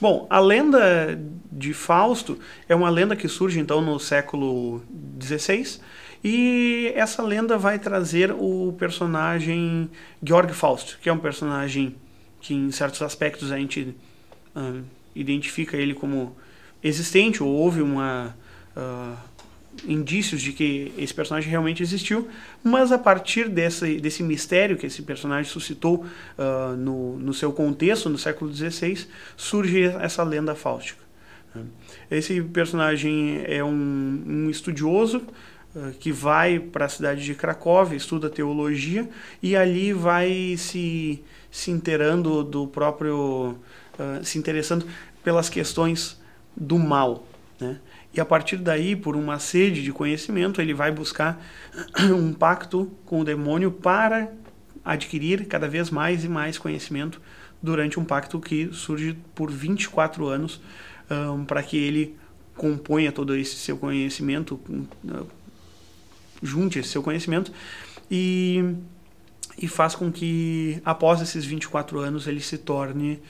Bom, a lenda de Fausto é uma lenda que surge então no século XVI e essa lenda vai trazer o personagem Georg Faust, que é um personagem que em certos aspectos a gente uh, identifica ele como existente ou houve uma uh, indícios de que esse personagem realmente existiu, mas a partir desse, desse mistério que esse personagem suscitou uh, no, no seu contexto, no século XVI, surge essa lenda fáustica. Né? Esse personagem é um, um estudioso uh, que vai para a cidade de Cracóvia, estuda teologia e ali vai se, se interando do próprio. Uh, se interessando pelas questões do mal, né? E a partir daí, por uma sede de conhecimento, ele vai buscar um pacto com o demônio para adquirir cada vez mais e mais conhecimento durante um pacto que surge por 24 anos um, para que ele componha todo esse seu conhecimento, hum, ah, junte esse seu conhecimento e, e faz com que após esses 24 anos ele se torne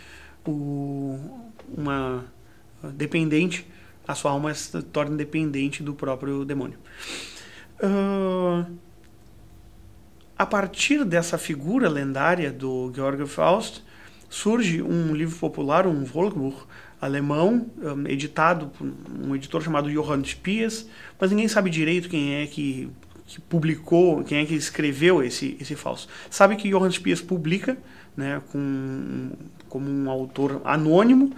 o, uma ah, dependente a sua alma se torna dependente do próprio demônio. Uh, a partir dessa figura lendária do Georg Faust, surge um livro popular, um Volkbuch alemão, um, editado por um editor chamado Johann Spies, mas ninguém sabe direito quem é que, que publicou, quem é que escreveu esse, esse Faust. Sabe que Johann Spies publica, né, com, como um autor anônimo,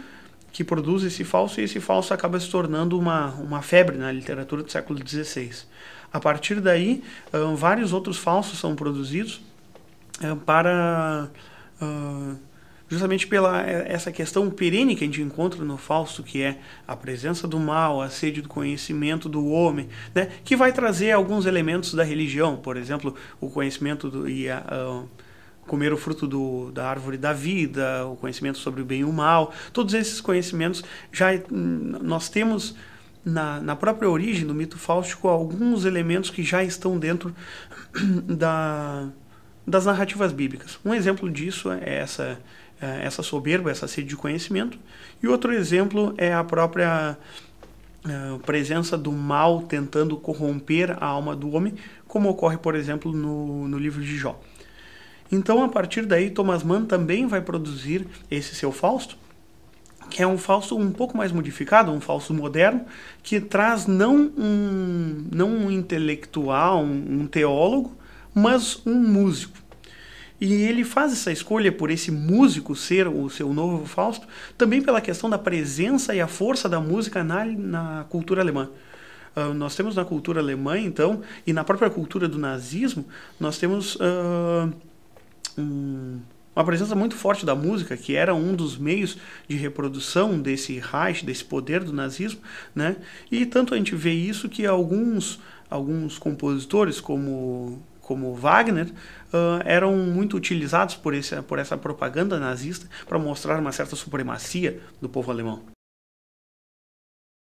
que produz esse falso e esse falso acaba se tornando uma, uma febre na literatura do século XVI. A partir daí, uh, vários outros falsos são produzidos uh, para uh, justamente pela eh, essa questão perene que a gente encontra no falso, que é a presença do mal, a sede do conhecimento do homem, né, que vai trazer alguns elementos da religião, por exemplo, o conhecimento do, e a, a comer o fruto do, da árvore da vida, o conhecimento sobre o bem e o mal, todos esses conhecimentos já hum, nós temos na, na própria origem do mito fáustico alguns elementos que já estão dentro da, das narrativas bíblicas. Um exemplo disso é essa é essa soberba, essa sede de conhecimento, e outro exemplo é a própria é, presença do mal tentando corromper a alma do homem, como ocorre, por exemplo, no, no livro de Jó. Então, a partir daí, Thomas Mann também vai produzir esse seu Fausto, que é um falso um pouco mais modificado, um falso moderno, que traz não um, não um intelectual, um, um, teólogo, mas um músico. E ele faz essa escolha por esse músico ser o seu novo Fausto, também pela questão da presença e a força da música na, na cultura alemã. Uh, nós temos na cultura alemã, então, e na própria cultura do nazismo, nós temos. Uh, um, uma presença muito forte da música, que era um dos meios de reprodução desse Reich, desse poder do nazismo, né? E tanto a gente vê isso que alguns, alguns compositores, como, como Wagner, uh, eram muito utilizados por, esse, por essa propaganda nazista para mostrar uma certa supremacia do povo alemão.